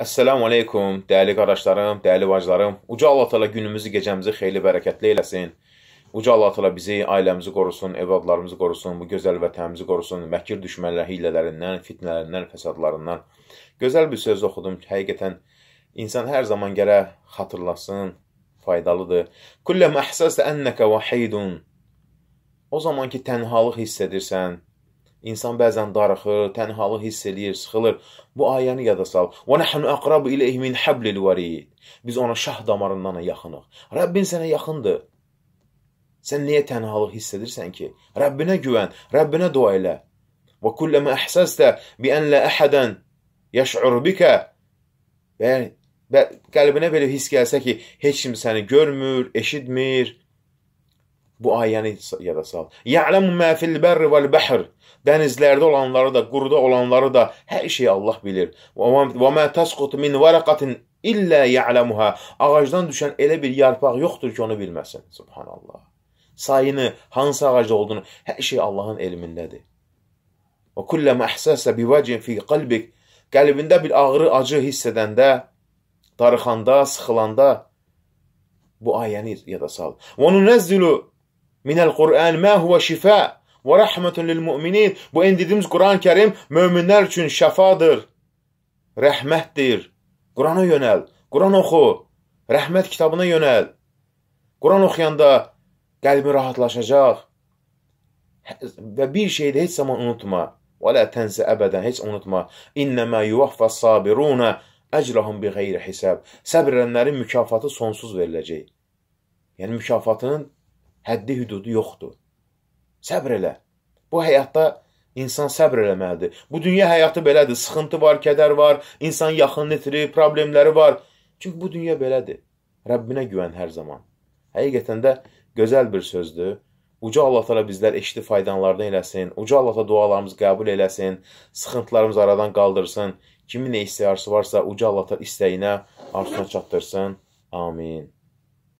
Əssəlamu aleykum, dəyəli qardaşlarım, dəyəli bacılarım. Uca Allah təala günümüzü, gecəmizi xeyli bərəkətli eləsin. Uca Allah təala bizi, ailəmizi qorusun, evladlarımızı qorusun, bu gözəl vətənimizi qorusun, məkir düşmənlər hiylələrindən, fitnələrindən, fəsadlarından. Gözəl bir söz oxudum. Həqiqətən insan hər zaman gələ xatırlasın, faydalıdır. Kulləm əhsəsə ennəkə vahidun. O zaman ki, tənhalıq hiss edirsən, İnsan bəzən darıxır, tənhalı hiss eləyir, sıxılır. Bu ayəni yada sal. "Və nahnu aqrabu ilayhi min hablil varid." Biz ona şah damarından yaxınıq. Rəbbin sənə yaxındır. Sən niyə tənhalıq hiss edirsən ki? Rəbbinə güvən, Rəbbinə dua elə. "Və kullamə ahsasta bi an la ahadan yəş'ur bikə." Və qəlbinə belə hiss gəlsə ki, heç kim səni görmür, eşitmir, Bu ayəni yada sal. Ya'lamu ma fil barri vel bahr. Dənizlərdə olanları da, quruda olanları da hər şeyi Allah bilir. Və ma tasqutu min varaqatin illə ya'lamuha. Ağacdan düşən elə bir yarpaq yoxdur ki, onu bilməsin. Subhanallah. Sayını, hansı ağacda olduğunu, hər şey Allahın elmindədir. Və kullamə ihsəsə bivacin fi qalbik. Qəlbində bir ağrı, acı hiss edəndə, darıxanda, sıxılanda bu ayəni yada sal. Və nunəzzulu min el-Qur'an ma huwa şifa və rahmetun lil mu'minin. Bu indi dediyimiz Quran-Kərim möminlər üçün şəfadır, rəhmətdir. Qurana yönəl, Quran oxu, rəhmət kitabına yönəl. Quran oxuyanda qəlbin rahatlaşacaq. Və bir şeyi heç zaman unutma. Və la tənsə əbədən, heç unutma. İnnəmə yuvaffas sabiruna əcrahum bi qeyri hisab. Səbrənlərin mükafatı sonsuz veriləcək. Yəni mükafatının həddi hüdudu yoxdur. Səbr elə. Bu həyatda insan səbr eləməlidir. Bu dünya həyatı belədir. Sıxıntı var, kədər var, insan yaxınını itirir, problemləri var. Çünki bu dünya belədir. Rəbbinə güvən hər zaman. Həqiqətən də gözəl bir sözdür. Uca Allah təala bizlər eşitdi faydanlardan eləsin. Uca Allah təala dualarımızı qəbul eləsin. Sıxıntılarımızı aradan qaldırsın. Kimin nə istəyirsə varsa uca Allah təala istəyinə, arzusuna çatdırsın. Amin.